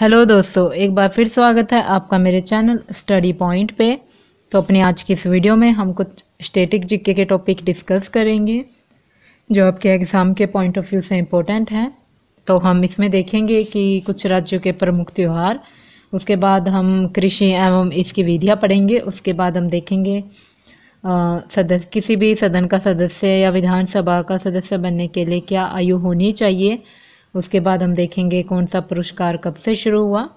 hello दोस्तों एक बार फिर स्वागत है आपका मेरे चैनल स्टडी पॉइंट पे तो अपने आज की इस वीडियो में हम कुछ स्टेटिक जिक्के के टॉपिक डिस्कस करेंगे जो आपके एग्ज़ाम के पॉइंट ऑफ व्यू से इम्पोर्टेंट हैं तो हम इसमें देखेंगे कि कुछ राज्यों के प्रमुख त्यौहार उसके बाद हम कृषि एवं इसकी विधियाँ पढ़ेंगे उसके बाद हम देखेंगे सदस्य किसी भी सदन का सदस्य या विधानसभा का सदस्य बनने के लिए क्या आयु होनी चाहिए उसके बाद हम देखेंगे कौन सा पुरस्कार कब से शुरू हुआ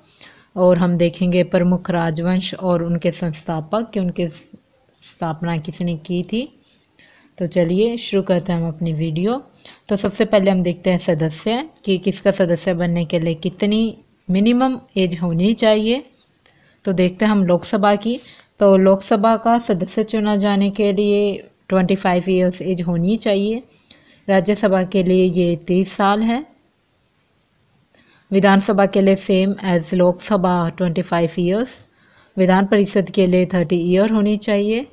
और हम देखेंगे प्रमुख राजवंश और उनके संस्थापक कि उनके स्थापना किसने की थी तो चलिए शुरू करते हैं हम अपनी वीडियो तो सबसे पहले हम देखते हैं सदस्य कि किसका सदस्य बनने के लिए कितनी मिनिमम एज होनी चाहिए तो देखते हैं हम लोकसभा की तो लोकसभा का सदस्य चुना जाने के लिए ट्वेंटी फाइव ईयर्स एज होनी चाहिए राज्यसभा के लिए ये तीस साल है विधानसभा के लिए same as Lok Sabha twenty five years Vidhan Parishad के लिए थर्टी ईयर होनी चाहिए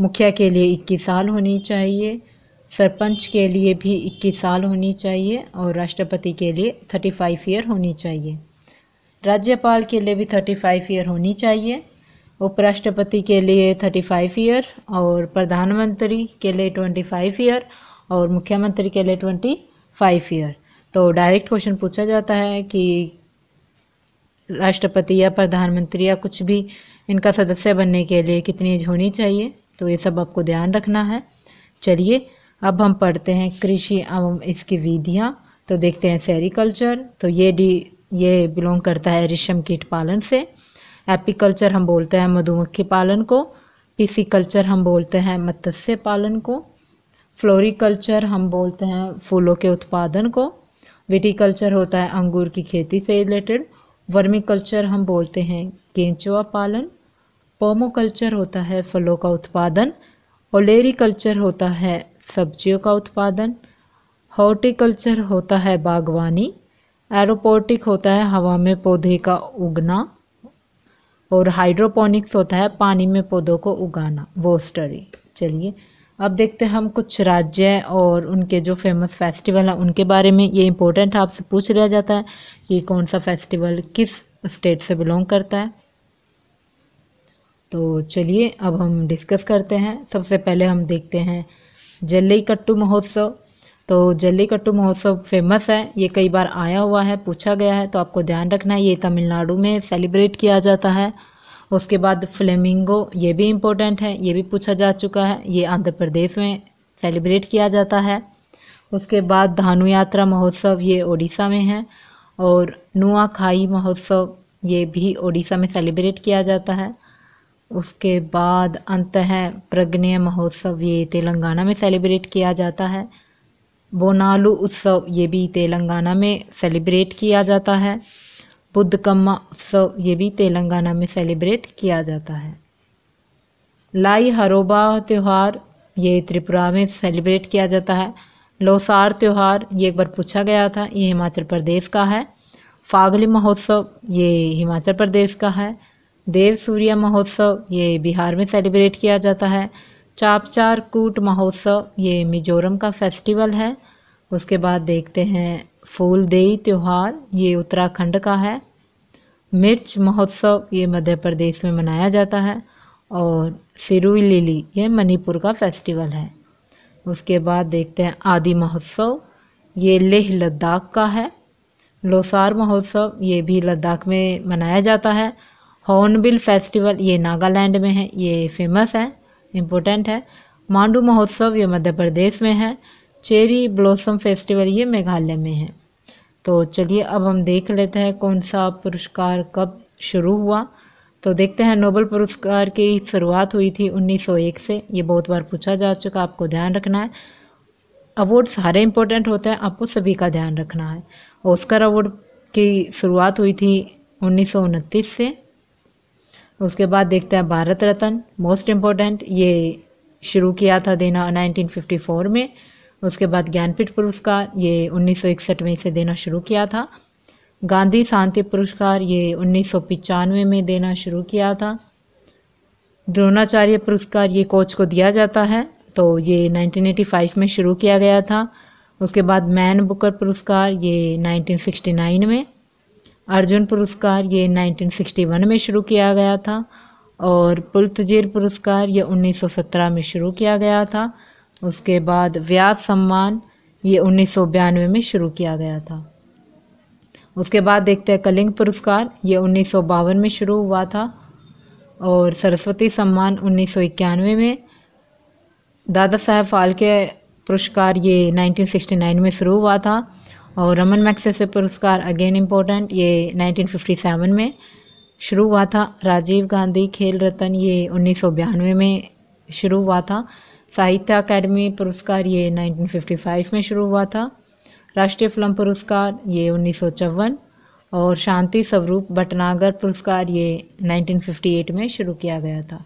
मुखिया के लिए इक्कीस साल होनी चाहिए सरपंच के लिए भी इक्कीस साल होनी चाहिए और राष्ट्रपति के लिए थर्टी फाइव ईयर होनी चाहिए राज्यपाल के लिए भी थर्टी फाइव ईयर होनी चाहिए उपराष्ट्रपति के लिए थर्टी फाइव ईयर और प्रधानमंत्री के लिए ट्वेंटी फाइव ईयर और मुख्यमंत्री के लिए ट्वेंटी फाइव ईयर तो डायरेक्ट क्वेश्चन पूछा जाता है कि राष्ट्रपति या प्रधानमंत्री या कुछ भी इनका सदस्य बनने के लिए कितनी एज होनी चाहिए तो ये सब आपको ध्यान रखना है चलिए अब हम पढ़ते हैं कृषि एवं इसकी विधियाँ तो देखते हैं सेरिकल्चर तो ये डी ये बिलोंग करता है रेशम कीट पालन से एपिकल्चर हम बोलते हैं मधुमक्खी पालन को पिसिकल्चर हम बोलते हैं मत्स्य पालन को फ्लोरिकल्चर हम बोलते हैं फूलों के उत्पादन को विटिकल्चर होता है अंगूर की खेती से रिलेटेड वर्मी कल्चर हम बोलते हैं केंचुआ पालन पोमोकल्चर होता है फलों का उत्पादन ओलेरी कल्चर होता है सब्जियों का उत्पादन हॉर्टिकल्चर होता है बागवानी एरोपोटिक होता है हवा में पौधे का उगना और हाइड्रोपोनिक्स होता है पानी में पौधों को उगाना वो स्टडी चलिए अब देखते हैं हम कुछ राज्य और उनके जो फेमस फेस्टिवल हैं उनके बारे में ये इम्पोर्टेंट आपसे पूछ लिया जाता है कि कौन सा फेस्टिवल किस स्टेट से बिलोंग करता है तो चलिए अब हम डिस्कस करते हैं सबसे पहले हम देखते हैं जल्ली कट्टू महोत्सव तो कट्टू महोत्सव फेमस है ये कई बार आया हुआ है पूछा गया है तो आपको ध्यान रखना है ये तमिलनाडु में सेलिब्रेट किया जाता है उसके बाद फ्लेमिंगो ये भी इम्पोर्टेंट है ये भी पूछा जा चुका है ये आंध्र प्रदेश में सेलिब्रेट किया जाता है उसके बाद धानु यात्रा महोत्सव ये ओडिशा में है और नुआखाई महोत्सव ये भी ओडिशा में सेलिब्रेट किया जाता है उसके बाद अंत है प्रज्ञय महोत्सव ये तेलंगाना में सेलिब्रेट किया जाता है बोनालू उत्सव ये भी तेलंगाना में सेलिब्रेट किया जाता है बुद्धकम्मा उत्सव ये भी तेलंगाना में सेलिब्रेट किया जाता है लाई हरोबा त्यौहार ये त्रिपुरा में सेलिब्रेट किया जाता है लोसार त्यौहार ये एक बार पूछा गया था ये हिमाचल प्रदेश का है फागली महोत्सव ये हिमाचल प्रदेश का है देव सूर्य महोत्सव ये बिहार में सेलिब्रेट किया जाता है चापचार कूट महोत्सव ये मिजोरम का फेस्टिवल है उसके बाद देखते हैं देई त्यौहार ये उत्तराखंड का है मिर्च महोत्सव ये मध्य प्रदेश में मनाया जाता है और सिरुई लिली ये मणिपुर का फेस्टिवल है उसके बाद देखते हैं आदि महोत्सव ये लेह लद्दाख का है लोसार महोत्सव ये भी लद्दाख में मनाया जाता है हॉर्नबिल फेस्टिवल ये नागालैंड में है ये फेमस है इम्पोर्टेंट है मांडू महोत्सव ये मध्य प्रदेश में है चेरी ब्लॉसम फेस्टिवल ये मेघालय में है तो चलिए अब हम देख लेते हैं कौन सा पुरस्कार कब शुरू हुआ तो देखते हैं नोबल पुरस्कार की शुरुआत हुई थी 1901 से ये बहुत बार पूछा जा चुका आपको ध्यान रखना है अवार्ड सारे इंपॉर्टेंट होते हैं आपको सभी का ध्यान रखना है ऑस्कर अवार्ड की शुरुआत हुई थी उन्नीस से उसके बाद देखते हैं भारत रत्न मोस्ट इम्पोर्टेंट ये शुरू किया था देना 1954 में उसके बाद ज्ञानपीठ पुरस्कार ये उन्नीस में इसे देना शुरू किया था गांधी शांति पुरस्कार ये उन्नीस में देना शुरू किया था द्रोणाचार्य पुरस्कार ये कोच को दिया जाता है तो ये 1985 में शुरू किया गया था उसके बाद मैन बुकर पुरस्कार ये 1969 में अर्जुन पुरस्कार ये 1961 में शुरू किया गया था और पुलतजीर पुरस्कार ये 1917 में शुरू किया गया था उसके बाद व्यास सम्मान ये उन्नीस में शुरू किया गया था उसके बाद देखते हैं कलिंग पुरस्कार ये उन्नीस में शुरू हुआ था और सरस्वती सम्मान उन्नीस में दादा साहब फालके पुरस्कार ये 1969 में शुरू हुआ था और रमन मैक्सेसे पुरस्कार अगेन इम्पोर्टेंट ये 1957 में शुरू हुआ था राजीव गांधी खेल रत्न ये उन्नीस में शुरू हुआ था साहित्य अकादमी पुरस्कार ये 1955 में शुरू हुआ था राष्ट्रीय फिल्म पुरस्कार ये उन्नीस और शांति स्वरूप भटनागर पुरस्कार ये 1958 में शुरू किया गया था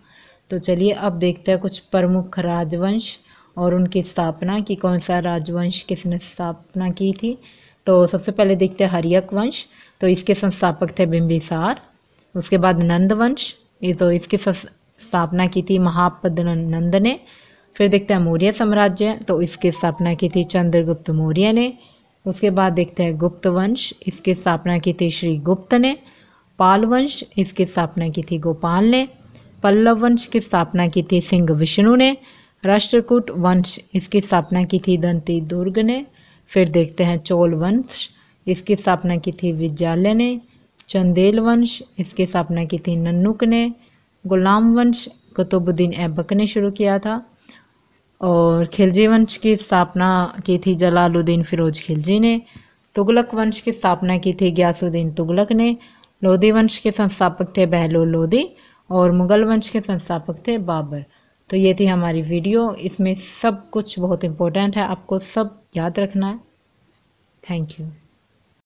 तो चलिए अब देखते हैं कुछ प्रमुख राजवंश और उनकी स्थापना कि कौन सा राजवंश किसने स्थापना की थी तो सबसे पहले देखते हैं हरियक वंश तो इसके संस्थापक थे बिम्बिसार उसके बाद नंद वंश ये तो इसकी स्थापना की थी महापद नंद ने फिर देखते हैं मौर्य साम्राज्य तो इसकी स्थापना की थी चंद्रगुप्त मौर्य ने उसके बाद देखते हैं गुप्त वंश इसकी स्थापना की थी श्री गुप्त ने पाल वंश इसकी स्थापना की थी गोपाल ने पल्लव वंश की स्थापना की थी सिंह विष्णु ने राष्ट्रकूट वंश इसकी स्थापना की थी दंती दुर्ग ने फिर देखते हैं चोल वंश इसकी स्थापना की थी विद्यालय ने चंदेल वंश इसकी स्थापना की थी नन्नुक ने गुलाम वंश कुतुबुद्दीन ऐबक ने शुरू किया था और खिलजी वंश की स्थापना की थी जलालुद्दीन फिरोज खिलजी ने तुगलक वंश की स्थापना की थी ग्यासुद्दीन तुगलक ने लोधी वंश के संस्थापक थे बहलोल लोधी और मुग़ल वंश के संस्थापक थे बाबर तो ये थी हमारी वीडियो इसमें सब कुछ बहुत इम्पोर्टेंट है आपको सब याद रखना है थैंक यू